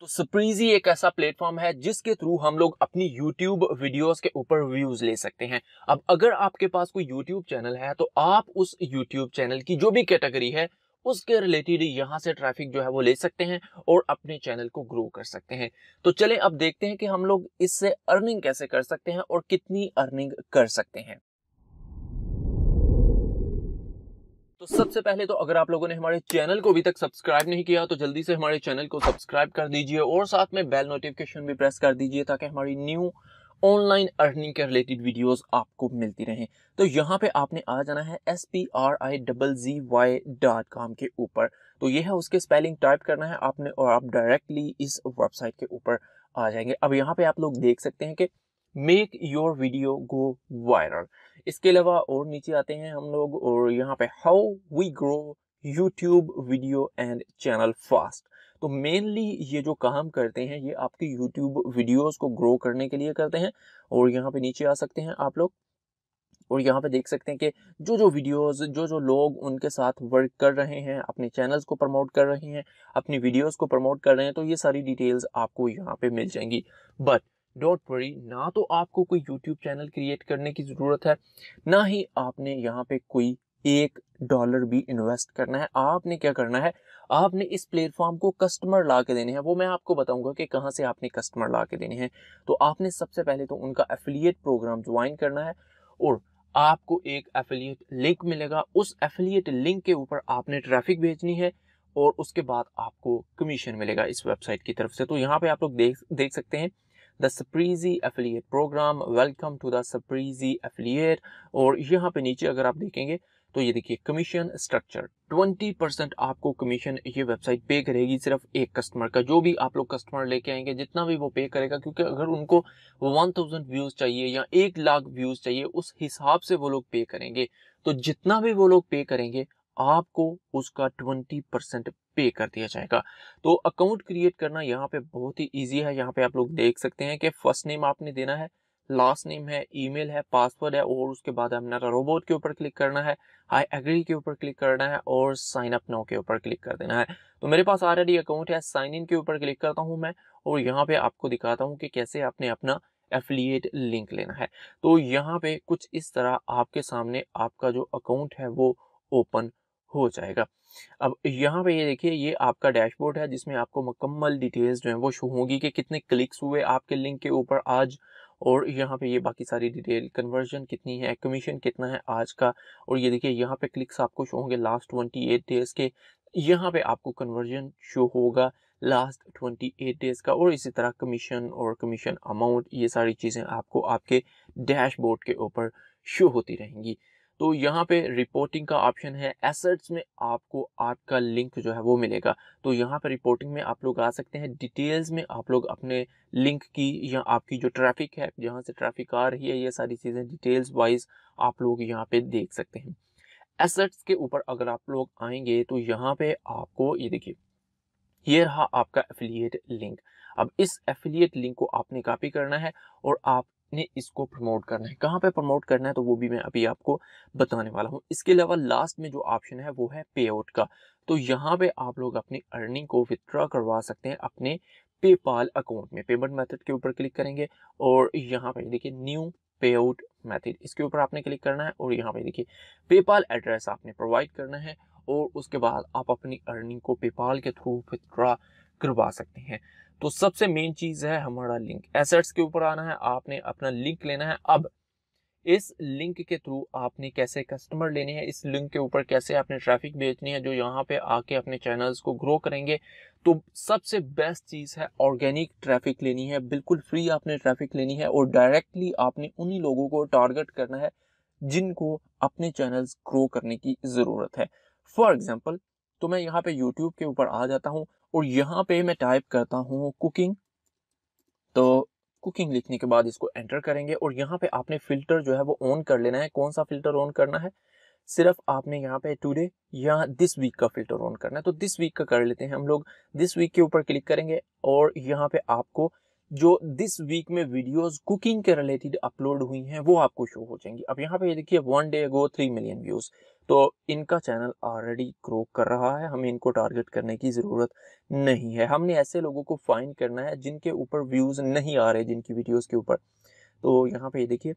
तो सप्रीजी एक ऐसा प्लेटफॉर्म है जिसके थ्रू हम लोग अपनी YouTube वीडियोस के ऊपर व्यूज ले सकते हैं अब अगर आपके पास कोई YouTube चैनल है तो आप उस YouTube चैनल की जो भी कैटेगरी है उसके रिलेटेड यहाँ से ट्रैफिक जो है वो ले सकते हैं और अपने चैनल को ग्रो कर सकते हैं तो चले अब देखते हैं कि हम लोग इससे अर्निंग कैसे कर सकते हैं और कितनी अर्निंग कर सकते हैं तो सबसे पहले तो अगर आप लोगों ने हमारे चैनल को अभी तक सब्सक्राइब नहीं किया तो जल्दी से हमारे चैनल को सब्सक्राइब कर दीजिए और साथ में बेल नोटिफिकेशन भी प्रेस कर दीजिए ताकि हमारी न्यू ऑनलाइन अर्निंग के रिलेटेड वीडियोस आपको मिलती रहें तो यहाँ पे आपने आ जाना है S P R I double G Y dot com के ऊपर तो ये है उसके स्पेलिंग टाइप करना है आपने और आप डायरेक्टली इस वेबसाइट के ऊपर आ जाएंगे अब यहाँ पे आप लोग देख सकते हैं कि make your video go viral इसके अलावा और नीचे आते हैं हम लोग और यहाँ पे how we grow YouTube video and channel fast तो मेनली ये जो काम करते हैं ये आपके यूट्यूब वीडियोस को ग्रो करने के लिए करते हैं और यहाँ पे नीचे आ सकते हैं आप लोग और यहाँ पे देख सकते हैं कि जो जो वीडियोस जो जो लोग उनके साथ वर्क कर रहे हैं अपने चैनल्स को प्रमोट कर रहे हैं अपनी वीडियोस को प्रमोट कर रहे हैं तो ये सारी डिटेल्स आपको यहाँ पे मिल जाएंगी बट डोंट वरी ना तो आपको कोई यूट्यूब चैनल क्रिएट करने की ज़रूरत है ना ही आपने यहाँ पे कोई एक डॉलर भी इन्वेस्ट करना है आपने क्या करना है आपने इस प्लेटफॉर्म को कस्टमर ला के देने हैं वो मैं आपको बताऊंगा कि कहाँ से आपने कस्टमर ला के देने हैं तो आपने सबसे पहले तो उनका एफिलिएट प्रोग्राम ज्वाइन करना है और आपको एक एफिलिएट लिंक मिलेगा उस एफिलिएट लिंक के ऊपर आपने ट्रैफिक भेजनी है और उसके बाद आपको कमीशन मिलेगा इस वेबसाइट की तरफ से तो यहाँ पे आप लोग देख देख सकते हैं the Spriggy affiliate program welcome to the Spriggy affiliate और यहाँ पे नीचे अगर आप देखेंगे तो ये देखिए कमीशन स्ट्रक्चर 20 आपको कमीशन ये वेबसाइट पे करेगी सिर्फ एक कस्टमर का जो भी आप लोग कस्टमर लेके आएंगे जितना भी वो पे करेगा क्योंकि अगर उनको 1000 व्यूज चाहिए या एक लाख व्यूज चाहिए उस हिसाब से वो लोग पे करेंगे तो जितना भी वो लोग पे करेंगे आपको उसका 20 परसेंट पे कर दिया जाएगा तो अकाउंट क्रिएट करना यहाँ पे बहुत ही ईजी है यहाँ पे आप लोग देख सकते हैं कि फर्स्ट नेम आपने देना है लास्ट नेम है ईमेल है पासवर्ड है और उसके बाद हमारा रोबोट के ऊपर क्लिक करना है आई एग्री के ऊपर क्लिक करना है और साइन अप नाउ के ऊपर क्लिक कर देना है तो मेरे पास ऑलरेडी अकाउंट है साइन इन के ऊपर क्लिक करता हूँ मैं और यहाँ पे आपको दिखाता हूँ कि कैसे आपने अपना एफिलिएट लिंक लेना है तो यहाँ पे कुछ इस तरह आपके सामने आपका जो अकाउंट है वो ओपन हो जाएगा अब यहाँ पे ये देखिए ये आपका डैशबोर्ड है जिसमें आपको मुकम्मल डिटेल्स जो है वो शो होंगी कि कितने क्लिक्स हुए आपके लिंक के ऊपर आज और यहाँ पे ये बाकी सारी डिटेल कन्वर्जन कितनी है कमीशन कितना है आज का और ये देखिए यहाँ पे क्लिक्स आपको शो होंगे लास्ट ट्वेंटी एट डेज़ के यहाँ पे आपको कन्वर्जन शो होगा लास्ट ट्वेंटी एट डेज़ का और इसी तरह कमीशन और कमीशन अमाउंट ये सारी चीज़ें आपको आपके डैशबोर्ड के ऊपर शो होती रहेंगी तो यहाँ पे रिपोर्टिंग का ऑप्शन है एसेट्स में आपको आपका लिंक जो है वो मिलेगा तो यहाँ पे रिपोर्टिंग में आप लोग आ सकते हैं डिटेल्स में आप लोग अपने लिंक की या आपकी जो ट्रैफिक है जहाँ से ट्रैफिक आ रही है ये सारी चीज़ें डिटेल्स वाइज आप लोग यहाँ पे देख सकते हैं एसेट्स के ऊपर अगर आप लोग आएंगे तो यहाँ पे आपको ये देखिए ये रहा आपका एफिलिएट लिंक अब इस एफिलिएट लिंक को आपने कॉपी करना है और आप आपने इसको प्रमोट करना है कहाँ पे प्रमोट करना है तो वो भी मैं अभी आपको बताने वाला हूँ इसके अलावा लास्ट में जो ऑप्शन है वो है पे आउट का तो यहाँ पे आप लोग अपनी अर्निंग को विथड्रॉ करवा सकते हैं अपने पेपाल अकाउंट में पेमेंट मेथड के ऊपर क्लिक करेंगे और यहाँ पे देखिए न्यू पे आउट मैथड इसके ऊपर आपने क्लिक करना है और यहाँ पे देखिए पेपाल एड्रेस आपने प्रोवाइड करना है और उसके बाद आप अपनी अर्निंग को पेपाल के थ्रू विथड्रॉ करवा सकते हैं तो सबसे मेन चीज है हमारा लिंक एसेट्स के ऊपर आना है आपने अपना लिंक लेना है अब इस लिंक के थ्रू आपने कैसे कस्टमर लेने हैं इस लिंक के ऊपर कैसे आपने ट्रैफिक भेजनी है जो यहाँ पे आके अपने चैनल्स को ग्रो करेंगे तो सबसे बेस्ट चीज़ है ऑर्गेनिक ट्रैफिक लेनी है बिल्कुल फ्री आपने ट्रैफिक लेनी है और डायरेक्टली आपने उन्हीं लोगों को टारगेट करना है जिनको अपने चैनल्स ग्रो करने की ज़रूरत है फॉर एग्जाम्पल तो मैं यहाँ पे यूट्यूब के ऊपर आ जाता हूँ और यहाँ पे मैं टाइप करता हूँ कुकिंग तो कुकिंग लिखने के बाद इसको एंटर करेंगे और यहाँ पे आपने फिल्टर जो है वो ऑन कर लेना है कौन सा फिल्टर ऑन करना है सिर्फ आपने यहाँ पे टुडे या दिस वीक का फिल्टर ऑन करना है तो दिस वीक का कर लेते हैं हम लोग दिस वीक के ऊपर क्लिक करेंगे और यहाँ पे आपको जो दिस वीक में वीडियोस कुकिंग के रिलेटेड अपलोड हुई हैं वो आपको शो हो जाएंगी अब यहाँ पे ये देखिए one day go three million views तो इनका चैनल ऑलरेडी ग्रो कर रहा है हमें इनको टारगेट करने की ज़रूरत नहीं है हमने ऐसे लोगों को फाइंड करना है जिनके ऊपर व्यूज़ नहीं आ रहे जिनकी वीडियोज के ऊपर तो यहाँ पे देखिए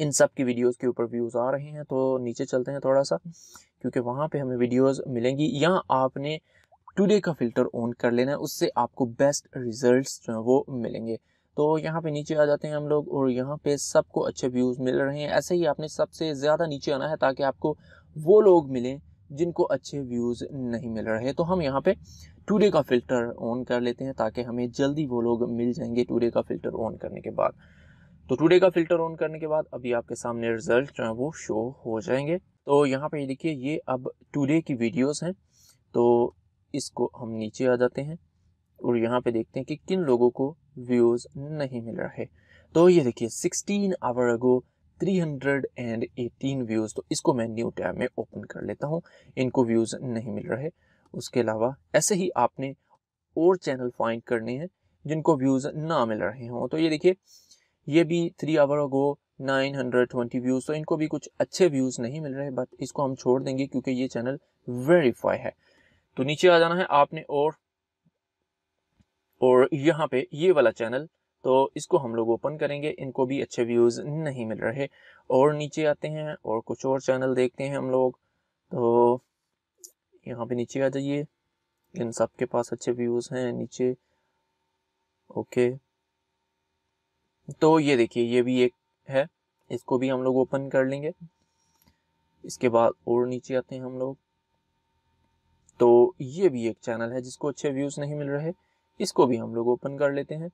इन सब की वीडियोस के ऊपर व्यूज़ आ रहे हैं तो नीचे चलते हैं थोड़ा सा क्योंकि वहाँ पे हमें वीडियोस मिलेंगी या आपने टुडे का फ़िल्टर ऑन कर लेना है उससे आपको बेस्ट रिजल्ट्स जो हैं वो मिलेंगे तो यहाँ पे नीचे आ जाते हैं हम लोग और यहाँ पे सबको अच्छे व्यूज़ मिल रहे हैं ऐसे ही आपने सबसे ज़्यादा नीचे आना है ताकि आपको वो लोग मिलें जिनको अच्छे व्यूज़ नहीं मिल रहे तो हम यहाँ पे टूडे का फ़िल्टर ऑन कर लेते हैं ताकि हमें जल्दी वो लोग मिल जाएंगे टूडे का फ़िल्टर ऑन करने के बाद तो टूडे का फ़िल्टर ऑन करने के बाद अभी आपके सामने रिज़ल्ट जो है वो शो हो जाएंगे तो यहाँ पे देखिए ये अब टूडे की वीडियोस हैं तो इसको हम नीचे आ जाते हैं और यहाँ पे देखते हैं कि किन लोगों को व्यूज़ नहीं मिल रहा है तो ये देखिए 16 आवर अगो 318 व्यूज़ तो इसको मैं न्यू टैब में ओपन कर लेता हूँ इनको व्यूज़ नहीं मिल रहे उसके अलावा ऐसे ही आपने और चैनल फाइंड करने हैं जिनको व्यूज़ ना मिल रहे हों तो ये देखिए ये भी थ्री आवर अगो 920 व्यूज़ तो इनको भी कुछ अच्छे व्यूज़ नहीं मिल रहे बट इसको हम छोड़ देंगे क्योंकि ये चैनल वेरीफाई है तो नीचे आ जाना है आपने और और यहाँ पे ये वाला चैनल तो इसको हम लोग ओपन करेंगे इनको भी अच्छे व्यूज़ नहीं मिल रहे और नीचे आते हैं और कुछ और चैनल देखते हैं हम लोग तो यहाँ पे नीचे आ जाइए इन सब के पास अच्छे व्यूज़ हैं नीचे ओके तो ये देखिए ये भी एक है इसको भी हम लोग ओपन कर लेंगे इसके बाद और नीचे आते हैं हम लोग तो ये भी एक चैनल है जिसको अच्छे व्यूज़ नहीं मिल रहे इसको भी हम लोग ओपन कर लेते हैं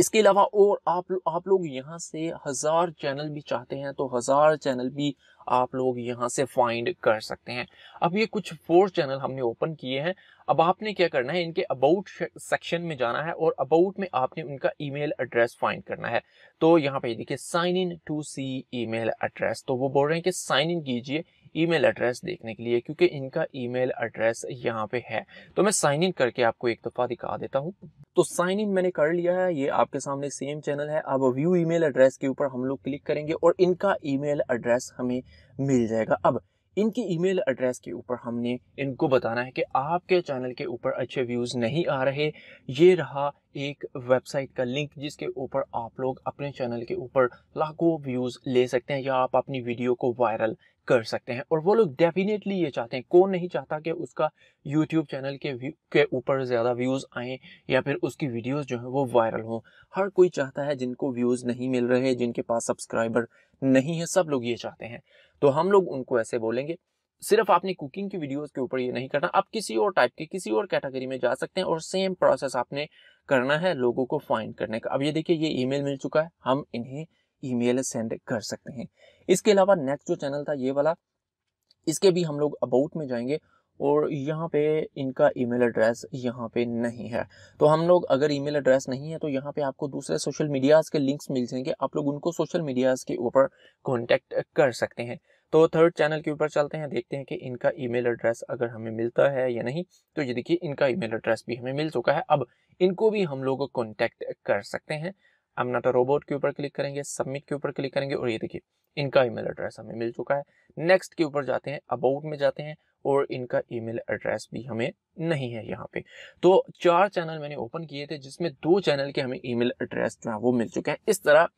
इसके अलावा और आप आप लोग यहाँ से हज़ार चैनल भी चाहते हैं तो हज़ार चैनल भी आप लोग यहाँ से फाइंड कर सकते हैं अब ये कुछ फोर चैनल हमने ओपन किए हैं अब आपने क्या करना है इनके अबाउट सेक्शन में जाना है और अबाउट में आपने उनका ईमेल एड्रेस फाइंड करना है तो यहाँ पे देखिए sign in to see email address तो वो बोल रहे हैं कि साइन इन कीजिए ईमेल एड्रेस देखने के लिए क्योंकि इनका ईमेल एड्रेस यहाँ पे है तो मैं साइन इन करके आपको एक दफ़ा दिखा देता हूँ तो साइन इन मैंने कर लिया है ये आपके सामने सेम चैनल है अब व्यू ईमेल एड्रेस के ऊपर हम लोग क्लिक करेंगे और इनका ईमेल एड्रेस हमें मिल जाएगा अब इनकी ईमेल एड्रेस के ऊपर हमने इनको बताना है कि आपके चैनल के ऊपर अच्छे व्यूज़ नहीं आ रहे ये रहा एक वेबसाइट का लिंक जिसके ऊपर आप लोग अपने चैनल के ऊपर लाखों व्यूज़ ले सकते हैं या आप अपनी वीडियो को वायरल कर सकते हैं और वो लोग डेफिनेटली ये चाहते हैं कौन नहीं चाहता कि उसका यूट्यूब चैनल के के ऊपर ज़्यादा व्यूज़ आएँ या फिर उसकी वीडियोज़ जो हैं वो वायरल हों हर कोई चाहता है जिनको व्यूज़ नहीं मिल रहे जिनके पास सब्सक्राइबर नहीं है सब लोग ये चाहते हैं तो हम लोग उनको ऐसे बोलेंगे सिर्फ आपने कुकिंग की वीडियोस के ऊपर ये नहीं करना आप किसी और टाइप के किसी और कैटेगरी में जा सकते हैं और सेम प्रोसेस आपने करना है लोगों को फाइंड करने का अब ये देखिए ये ईमेल मिल चुका है हम इन्हें ईमेल सेंड कर सकते हैं इसके अलावा नेक्स्ट जो चैनल था ये वाला इसके भी हम लोग अबाउट में जाएंगे और यहाँ पे इनका ईमेल एड्रेस यहाँ पे नहीं है तो हम लोग अगर ईमेल एड्रेस नहीं है तो यहाँ पे आपको दूसरे सोशल मीडियाज़ के लिंक्स मिल जाएंगे आप लोग उनको सोशल मीडियाज़ के ऊपर कॉन्टेक्ट कर सकते हैं तो थर्ड चैनल के ऊपर चलते हैं देखते हैं कि इनका ईमेल एड्रेस अगर हमें मिलता है या नहीं तो ये देखिए इनका ईमेल एड्रेस भी हमें मिल चुका है अब इनको भी हम लोग कॉन्टैक्ट कर सकते हैं हम नाटा रोबोट तो के ऊपर क्लिक करेंगे सबमिट के ऊपर क्लिक करेंगे और ये देखिए इनका ईमेल एड्रेस हमें मिल चुका है नेक्स्ट के ऊपर जाते हैं अबाउट में जाते हैं और इनका ईमेल एड्रेस भी हमें नहीं है यहाँ पे तो चार चैनल मैंने ओपन किए थे जिसमें दो चैनल के हमें ईमेल एड्रेस जो है वो मिल चुके हैं इस तरह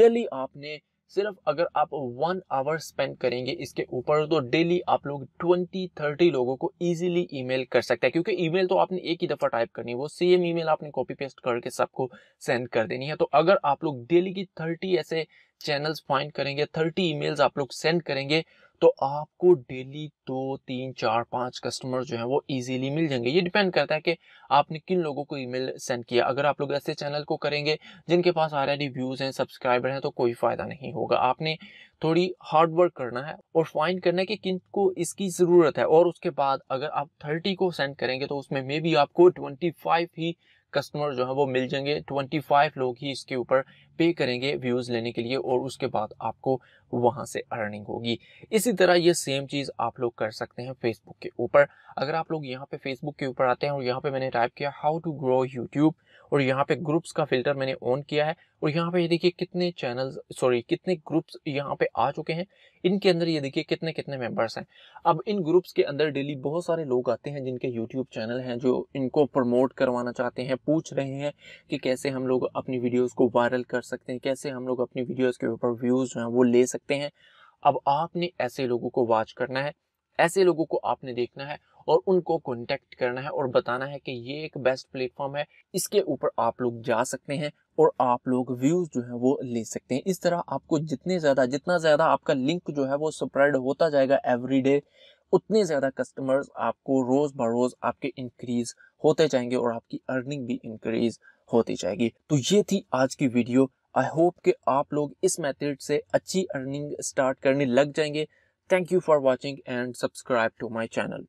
डेली आपने सिर्फ अगर आप वन आवर स्पेंड करेंगे इसके ऊपर तो डेली आप लोग ट्वेंटी थर्टी लोगों को इजीली ईमेल कर सकते हैं क्योंकि ईमेल तो आपने एक ही दफ़ा टाइप करनी है वो सेम ईमेल आपने कॉपी पेस्ट करके सबको सेंड कर देनी है तो अगर आप लोग डेली की थर्टी ऐसे चैनल्स फाइंड करेंगे थर्टी ईमेल्स आप लोग सेंड करेंगे तो आपको डेली दो तीन चार पांच कस्टमर जो है वो इजीली मिल जाएंगे ये डिपेंड करता है कि आपने किन लोगों को ईमेल सेंड किया अगर आप लोग ऐसे चैनल को करेंगे जिनके पास आ रहा व्यूज़ हैं सब्सक्राइबर हैं तो कोई फ़ायदा नहीं होगा आपने थोड़ी हार्ड वर्क करना है और फाइंड करना है कि किन को इसकी ज़रूरत है और उसके बाद अगर आप थर्टी को सेंड करेंगे तो उसमें मे बी आपको ट्वेंटी ही कस्टमर जो है वो मिल जाएंगे ट्वेंटी लोग ही इसके ऊपर पे करेंगे व्यूज़ लेने के लिए और उसके बाद आपको वहां से अर्निंग होगी इसी तरह ये सेम चीज़ आप लोग कर सकते हैं फेसबुक के ऊपर अगर आप लोग यहाँ पे फेसबुक के ऊपर आते हैं और यहाँ पे मैंने टाइप किया हाउ टू ग्रो यूट्यूब और यहाँ पे ग्रुप्स का फिल्टर मैंने ऑन किया है और यहाँ पे ये देखिए कितने चैनल सॉरी कितने ग्रुप्स यहाँ पे आ चुके हैं इनके अंदर ये देखिए कितने कितने मेंबर्स हैं अब इन ग्रुप्स के अंदर डेली बहुत सारे लोग आते हैं जिनके यूट्यूब चैनल हैं जो इनको प्रमोट करवाना चाहते हैं पूछ रहे हैं कि कैसे हम लोग अपनी वीडियोज़ को वायरल कर सकते हैं कैसे हम लोग अपनी वीडियोज़ के ऊपर व्यूज जो हैं वो ले सकते हैं अब आपने ऐसे लोगों को वॉच करना है ऐसे लोगों को आपने देखना है और उनको कॉन्टेक्ट करना है और बताना है कि ये एक बेस्ट प्लेटफॉर्म है इसके ऊपर आप लोग जा सकते हैं और आप लोग व्यूज जो है वो ले सकते हैं इस तरह आपको जितने ज़्यादा जितना ज़्यादा आपका लिंक जो है वो स्प्रेड होता जाएगा एवरी डे उतने ज़्यादा कस्टमर्स आपको रोज़ ब रोज़ आपके इंक्रीज़ होते जाएंगे और आपकी अर्निंग भी इंक्रीज़ होती जाएगी तो ये थी आज की वीडियो आई होप कि आप लोग इस मेथड से अच्छी अर्निंग स्टार्ट करने लग जाएंगे thank you for watching and subscribe to my channel